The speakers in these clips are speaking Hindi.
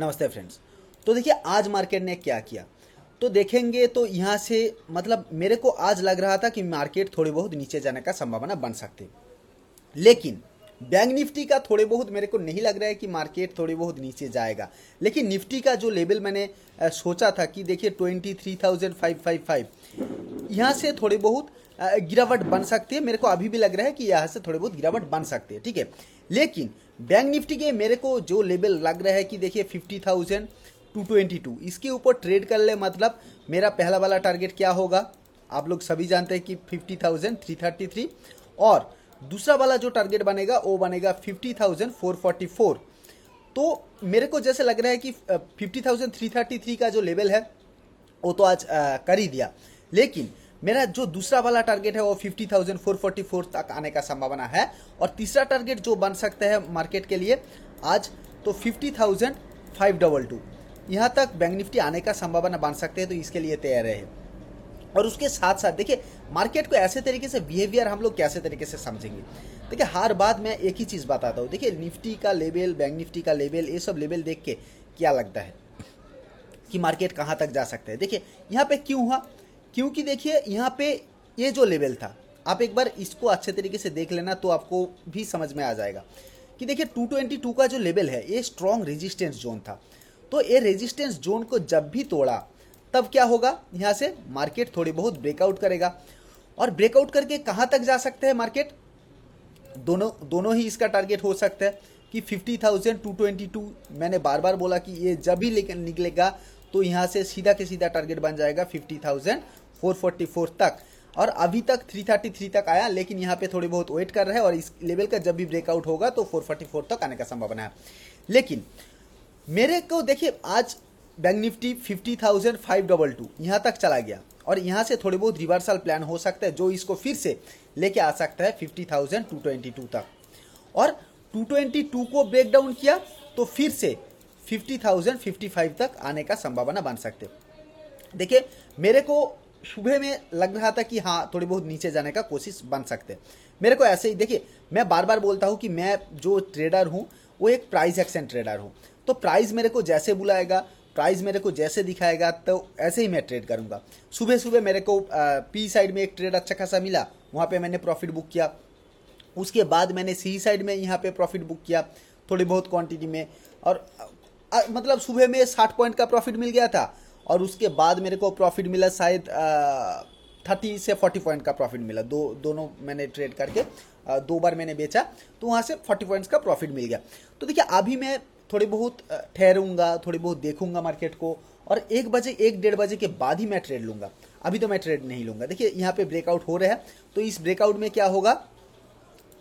नमस्ते फ्रेंड्स तो देखिए आज मार्केट ने क्या किया तो देखेंगे तो यहाँ से मतलब मेरे को आज लग रहा था कि मार्केट थोड़ी बहुत नीचे जाने का संभावना बन सकती लेकिन बैंक निफ्टी का थोड़े बहुत मेरे को नहीं लग रहा है कि मार्केट थोड़ी बहुत नीचे जाएगा लेकिन निफ्टी का जो लेवल मैंने सोचा था कि देखिए twenty three thousand five five five यहाँ से थोड़े बहुत गिरावट बन सकती है मेरे को अभी भी लग रहा है कि यहाँ से थोड़ी बहुत गिरावट बन सकती है ठीक है लेकिन बैंक निफ्टी के मेरे को जो लेवल लग रहा है कि देखिए fifty thousand two twenty two इसके ऊपर ट्रेड कर ले मतलब मेरा पहला वाला टारगेट क्या होगा आप लोग सभी जानते हैं कि fifty thousand three thirty three और दूसरा वाला जो टारगेट बनेगा वो बनेगा fifty thousand four forty four तो मेरे को जैसे लग रहा है कि fifty thousand three thirty three का जो लेवल है वो तो आज आ, कर ही दिया लेकिन मेरा जो दूसरा वाला टारगेट है वो fifty thousand four forty four तक आने का संभावना है और तीसरा टारगेट जो बन सकता है मार्केट के लिए आज तो fifty thousand five double two यहाँ तक बैंक निफ्टी आने का संभावना बन सकते हैं तो इसके लिए तैयार रहे और उसके साथ साथ देखिए मार्केट को ऐसे तरीके से बिहेवियर हम लोग कैसे तरीके से समझेंगे देखिए हर बात मैं एक ही चीज़ बताता हूँ देखिए निफ्टी का लेवल बैंक निफ्टी का लेवल ये सब लेवल देख के क्या लगता है कि मार्केट कहाँ तक जा सकते हैं देखिए यहाँ पे क्यों हुआ क्योंकि देखिए यहाँ पे ये जो लेवल था आप एक बार इसको अच्छे तरीके से देख लेना तो आपको भी समझ में आ जाएगा कि देखिए 222 का जो लेवल है ये स्ट्रॉन्ग रेजिस्टेंस जोन था तो ये रेजिस्टेंस जोन को जब भी तोड़ा तब क्या होगा यहाँ से मार्केट थोड़ी बहुत ब्रेकआउट करेगा और ब्रेकआउट करके कहाँ तक जा सकते हैं मार्केट दोनों दोनों ही इसका टारगेट हो सकता है कि fifty thousand two twenty two मैंने बार बार बोला कि ये जब भी निकलेगा तो यहाँ से सीधा के सीधा टारगेट बन जाएगा fifty thousand four forty four तक और अभी तक 333 तक आया लेकिन यहाँ पे थोड़ी बहुत वेट कर रहे हैं और इस लेवल का जब भी ब्रेकआउट होगा तो 444 तक आने का संभावना है लेकिन मेरे को देखिए आज bank Nifty fifty thousand five double two यहाँ तक चला गया और यहाँ से थोड़े बहुत रिवर्सल प्लान हो सकता है जो इसको फिर से लेके आ सकता है fifty thousand two twenty two तक और टू ट्वेंटी टू को ब्रेक डाउन किया तो फिर से फिफ्टी थाउजेंड फिफ्टी फाइव तक आने का संभावना बन सकते देखिए मेरे को सुबह में लग रहा था कि हाँ थोड़ी बहुत नीचे जाने का कोशिश बन सकते मेरे को ऐसे ही देखिए मैं बार बार बोलता हूँ कि मैं जो ट्रेडर हूँ वो एक प्राइस एक्शन ट्रेडर हूँ तो प्राइस मेरे को जैसे बुलाएगा प्राइस मेरे को जैसे दिखाएगा तो ऐसे ही मैं ट्रेड करूँगा सुबह सुबह मेरे को पी साइड में एक ट्रेड अच्छा खासा मिला वहाँ पर मैंने प्रॉफिट बुक किया उसके बाद मैंने सी साइड में यहाँ पर प्रॉफिट बुक किया थोड़ी बहुत क्वांटिटी में और मतलब सुबह में साठ पॉइंट का प्रॉफिट मिल गया था और उसके बाद मेरे को प्रॉफिट मिला शायद थर्टी से फोर्टी पॉइंट का प्रॉफिट मिला दो दोनों मैंने ट्रेड करके आ, दो बार मैंने बेचा तो वहाँ से फोर्टी पॉइंट्स का प्रॉफिट मिल गया तो देखिए अभी मैं थोड़ी बहुत ठहरूँगा थोड़ी बहुत देखूंगा मार्केट को और एक बजे एक डेढ़ बजे के बाद ही मैं ट्रेड लूँगा अभी तो मैं ट्रेड नहीं लूँगा देखिए यहाँ पे ब्रेकआउट हो रहा है तो इस ब्रेकआउट में क्या होगा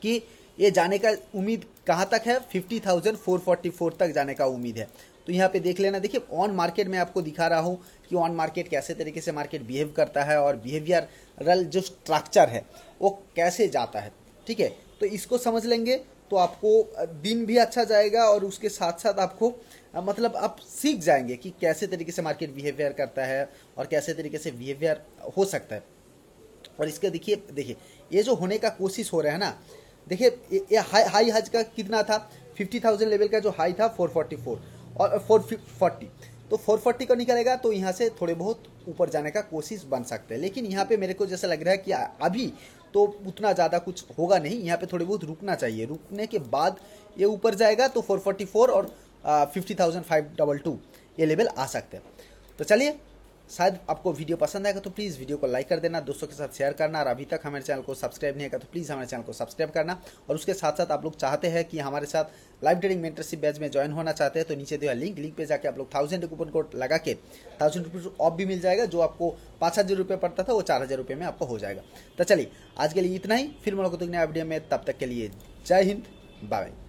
कि ये जाने का उम्मीद कहाँ तक है fifty thousand four forty four तक जाने का उम्मीद है तो यहाँ पे देख लेना देखिए ऑन मार्केट में आपको दिखा रहा हूँ कि ऑन मार्केट कैसे तरीके से मार्केट बिहेव करता है और बिहेवियरल जो स्ट्रक्चर है वो कैसे जाता है ठीक है तो इसको समझ लेंगे तो आपको दिन भी अच्छा जाएगा और उसके साथ साथ आपको मतलब आप सीख जाएंगे कि कैसे तरीके से मार्केट बिहेवियर करता है और कैसे तरीके से बिहेवियर हो सकता है और इसके देखिए देखिए ये जो होने का कोशिश हो रहा है ना देखिए ये हाई हाई हज का कितना था फिफ्टी थाउजेंड लेवल का जो हाई था फोर फोर्टी फोर और फोर फोर्टी तो फोर फोर्टी को निकलेगा तो यहाँ से थोड़े बहुत ऊपर जाने का कोशिश बन सकते हैं लेकिन यहाँ पे मेरे को जैसा लग रहा है कि अभी तो उतना ज़्यादा कुछ होगा नहीं यहाँ पे थोड़े बहुत रुकना चाहिए रुकने के बाद ये ऊपर जाएगा तो फोर फोर्टी फोर और fifty thousand five double two ये लेवल आ सकते हैं तो चलिए शायद आपको वीडियो पसंद आएगा तो प्लीज़ वीडियो को लाइक कर देना दोस्तों के साथ शेयर करना और अभी तक हमारे चैनल को सब्सक्राइब नहीं है तो प्लीज़ हमारे चैनल को सब्सक्राइब करना और उसके साथ साथ आप लोग चाहते हैं कि हमारे साथ लाइव ट्रेडिंग मेंटरशिप बैच में ज्वाइन होना चाहते हैं तो नीचे दिया लिंक लिंक पर जाकर आप लोग थाउजेंड कूपन कोड लगा के थाउजेंड रुपीज़ ऑफ भी मिल जाएगा जो आपको पाँच हज़ार रुपये पड़ता था वो चार हज़ार रुपये में आपको हो जाएगा तो चलिए आज के लिए इतना ही फिर नया वीडियो में तब तक के लिए जय हिंद बाय